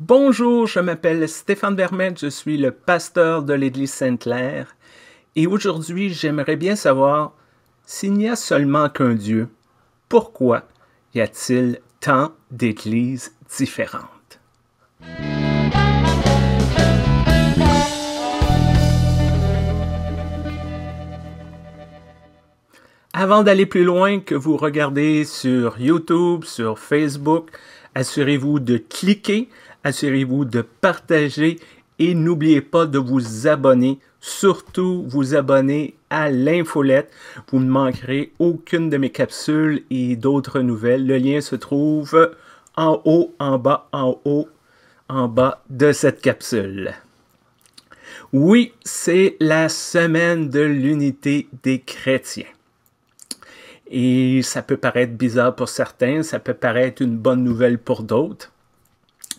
Bonjour, je m'appelle Stéphane Vermette, je suis le pasteur de l'Église Sainte-Claire et aujourd'hui j'aimerais bien savoir s'il n'y a seulement qu'un Dieu, pourquoi y a-t-il tant d'églises différentes? Avant d'aller plus loin, que vous regardez sur YouTube, sur Facebook, assurez-vous de cliquer assurez-vous de partager et n'oubliez pas de vous abonner. Surtout, vous abonner à l'infolette. Vous ne manquerez aucune de mes capsules et d'autres nouvelles. Le lien se trouve en haut, en bas, en haut, en bas de cette capsule. Oui, c'est la semaine de l'unité des chrétiens. Et ça peut paraître bizarre pour certains, ça peut paraître une bonne nouvelle pour d'autres.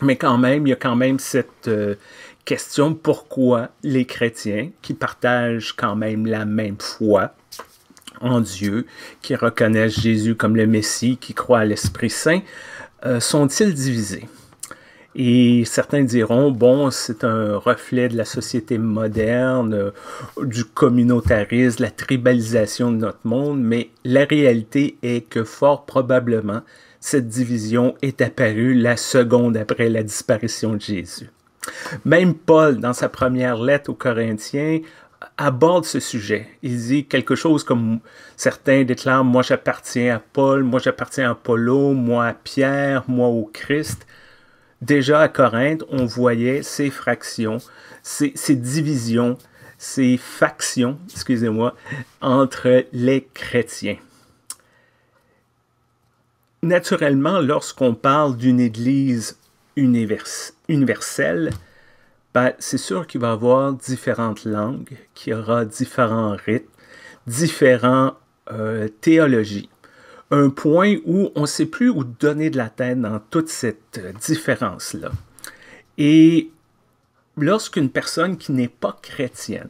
Mais quand même, il y a quand même cette euh, question pourquoi les chrétiens, qui partagent quand même la même foi en Dieu, qui reconnaissent Jésus comme le Messie, qui croient à l'Esprit Saint, euh, sont-ils divisés? Et certains diront, bon, c'est un reflet de la société moderne, euh, du communautarisme, la tribalisation de notre monde, mais la réalité est que fort probablement, cette division est apparue la seconde après la disparition de Jésus. Même Paul, dans sa première lettre aux Corinthiens, aborde ce sujet. Il dit quelque chose comme certains déclarent Moi j'appartiens à Paul, moi j'appartiens à Apollo, moi à Pierre, moi au Christ. Déjà à Corinthe, on voyait ces fractions, ces, ces divisions, ces factions, excusez-moi, entre les chrétiens naturellement, lorsqu'on parle d'une Église universelle, ben, c'est sûr qu'il va y avoir différentes langues, qu'il y aura différents rythmes, différentes euh, théologies. Un point où on ne sait plus où donner de la tête dans toute cette euh, différence-là. Et lorsqu'une personne qui n'est pas chrétienne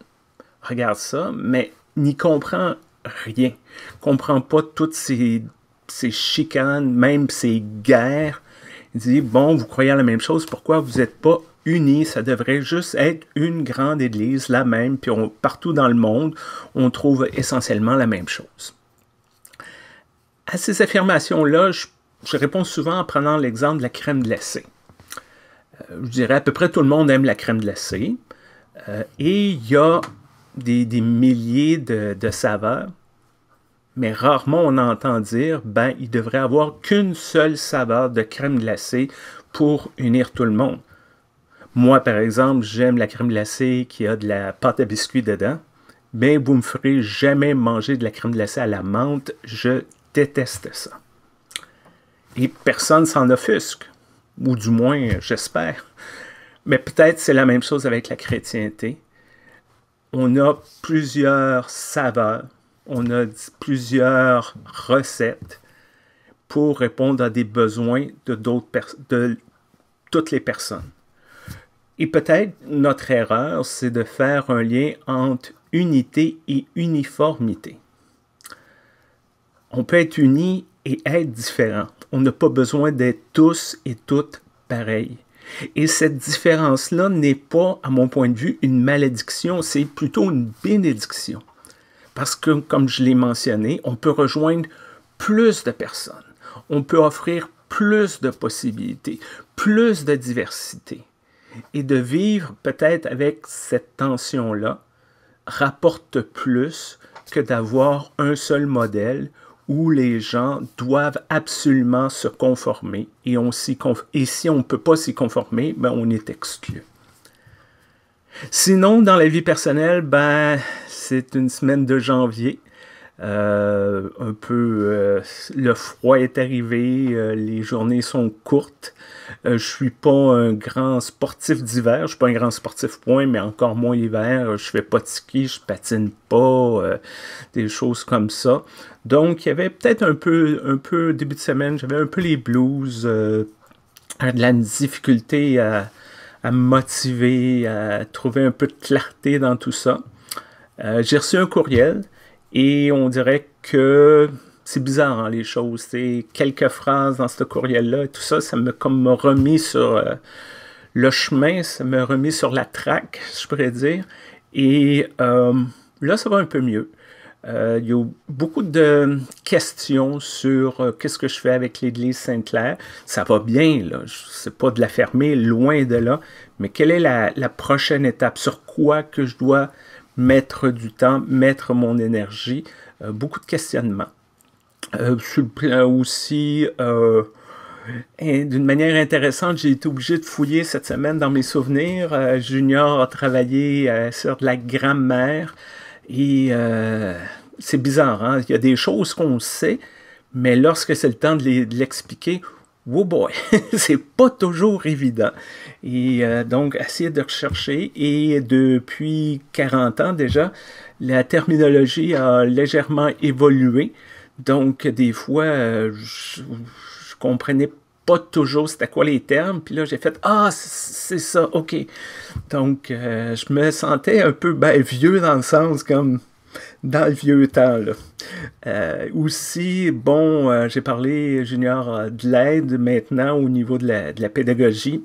regarde ça, mais n'y comprend rien, comprend pas toutes ces ces chicanes, même ces guerres. Il dit, bon, vous croyez à la même chose, pourquoi vous n'êtes pas unis? Ça devrait juste être une grande église, la même, puis partout dans le monde, on trouve essentiellement la même chose. À ces affirmations-là, je, réponds souvent en prenant l'exemple de la crème glacée. Euh, je dirais à peu près tout le monde aime la crème glacée. Euh, et il y a des, milliers de saveurs mais rarement on entend dire, ben, il devrait avoir qu'une seule saveur de crème glacée pour unir tout le monde. Moi, par exemple, j'aime la crème glacée qui a de la pâte à biscuits dedans, mais vous me ferez jamais manger de la crème glacée à la menthe, je déteste ça. Et personne s'en offusque, ou du moins, j'espère. Mais peut-être c'est la même chose avec la chrétienté. On a plusieurs saveurs on a plusieurs recettes pour répondre à des besoins de, de toutes les personnes. Et peut-être notre erreur, c'est de faire un lien entre unité et uniformité. On peut être uni et être différent. On n'a pas besoin d'être tous et toutes pareils. Et cette différence-là n'est pas, à mon point de vue, une malédiction, c'est plutôt une bénédiction parce que, comme je l'ai mentionné, on peut rejoindre plus de personnes, on peut offrir plus de possibilités, plus de diversité. Et de vivre peut-être avec cette tension-là rapporte plus que d'avoir un seul modèle où les gens doivent absolument se conformer et, on si on ne peut pas s'y conformer, ben on est exclu. Sinon, dans la vie personnelle, ben, c'est une semaine de janvier. Euh, un peu, euh, le froid est arrivé, euh, les journées sont courtes. je suis pas un grand sportif d'hiver, je suis pas un grand sportif point, mais encore moins l'hiver, Je fais pas de ski, je patine pas, des choses comme ça. Donc, il y avait peut-être un peu, un peu début de semaine, j'avais un peu les blues, de la difficulté à me motiver, à trouver un peu de clarté dans tout ça. Euh, j'ai reçu un courriel et on dirait que c'est bizarre hein, les choses. C'est quelques phrases dans ce courriel-là et tout ça, ça me comme remis sur euh, le chemin, ça me remis sur la traque, je pourrais dire. Et euh, là, ça va un peu mieux. Il y a beaucoup de questions sur qu'est-ce que je fais avec l'Église Sainte-Claire. Ça va bien, là. Je sais pas de la fermer, loin de là. Mais quelle est la prochaine étape? Sur quoi que je dois mettre du temps, mettre mon énergie, euh, beaucoup de questionnements. Je euh, suis le aussi, euh, d'une manière intéressante, j'ai été obligé de fouiller cette semaine dans mes souvenirs. Junior a travaillé sur de la grammaire et c'est bizarre, hein. il y a des choses qu'on sait, mais lorsque c'est le temps de l'expliquer, Wow boy, c'est pas toujours évident. Et euh, donc, essayer de rechercher. Et depuis 40 ans déjà, la terminologie a légèrement évolué. Donc, des fois, euh, je, comprenais pas toujours c'était quoi les termes. Puis là, j'ai fait Ah, c'est ça, OK. Donc, euh, je me sentais un peu ben, vieux dans le sens comme dans le vieux temps. Là. Euh, aussi, bon, euh, j'ai parlé, Junior, euh, de l'aide maintenant au niveau de la, de la, pédagogie,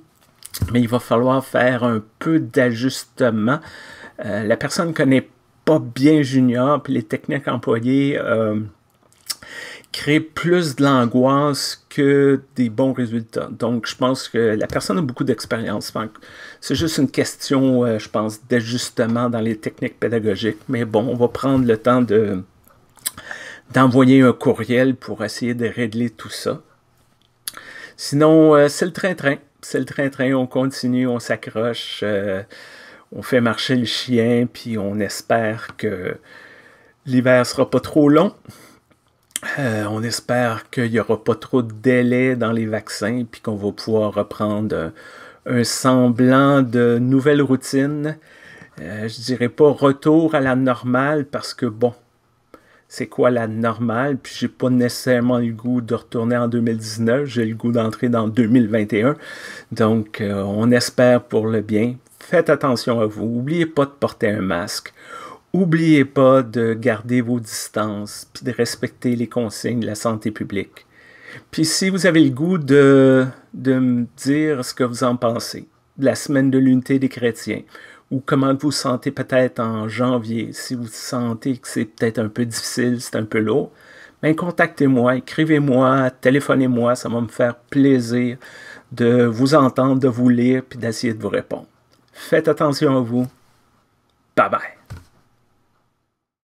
mais il va falloir faire un peu d'ajustement. la personne ne connaît pas bien Junior, puis les techniques employées crée plus de l'angoisse que des bons résultats. Donc, je pense que la personne a beaucoup d'expérience. C'est juste une question, euh, je pense, d'ajustement dans les techniques pédagogiques. Mais bon, on va prendre le temps de d'envoyer un courriel pour essayer de régler tout ça. Sinon, euh, c'est le train-train. C'est le train-train. On continue, on s'accroche, euh, on fait marcher le chien, puis on espère que l'hiver sera pas trop long. Euh, on espère qu'il n'y aura pas trop de délai dans les vaccins, puis qu'on va pouvoir reprendre euh, un, semblant de nouvelle routine. Je euh, je dirais pas retour à la normale parce que bon, c'est quoi la normale? Puis j'ai pas nécessairement le goût de retourner en 2019, j'ai le goût d'entrer dans 2021. Donc on espère pour le bien. Faites attention à vous. N'oubliez pas de porter un masque. Oubliez pas de garder vos distances, puis de respecter les consignes de la santé publique. Puis si vous avez le goût de, me dire ce que vous en pensez, de la semaine de l'unité des chrétiens, ou comment vous vous sentez peut-être en janvier, si vous sentez que c'est peut-être un peu difficile, c'est un peu lourd, mais ben contactez-moi, écrivez-moi, téléphonez-moi, ça va me faire plaisir de vous entendre, de vous lire, puis d'essayer de vous répondre. Faites attention à vous. Bye bye.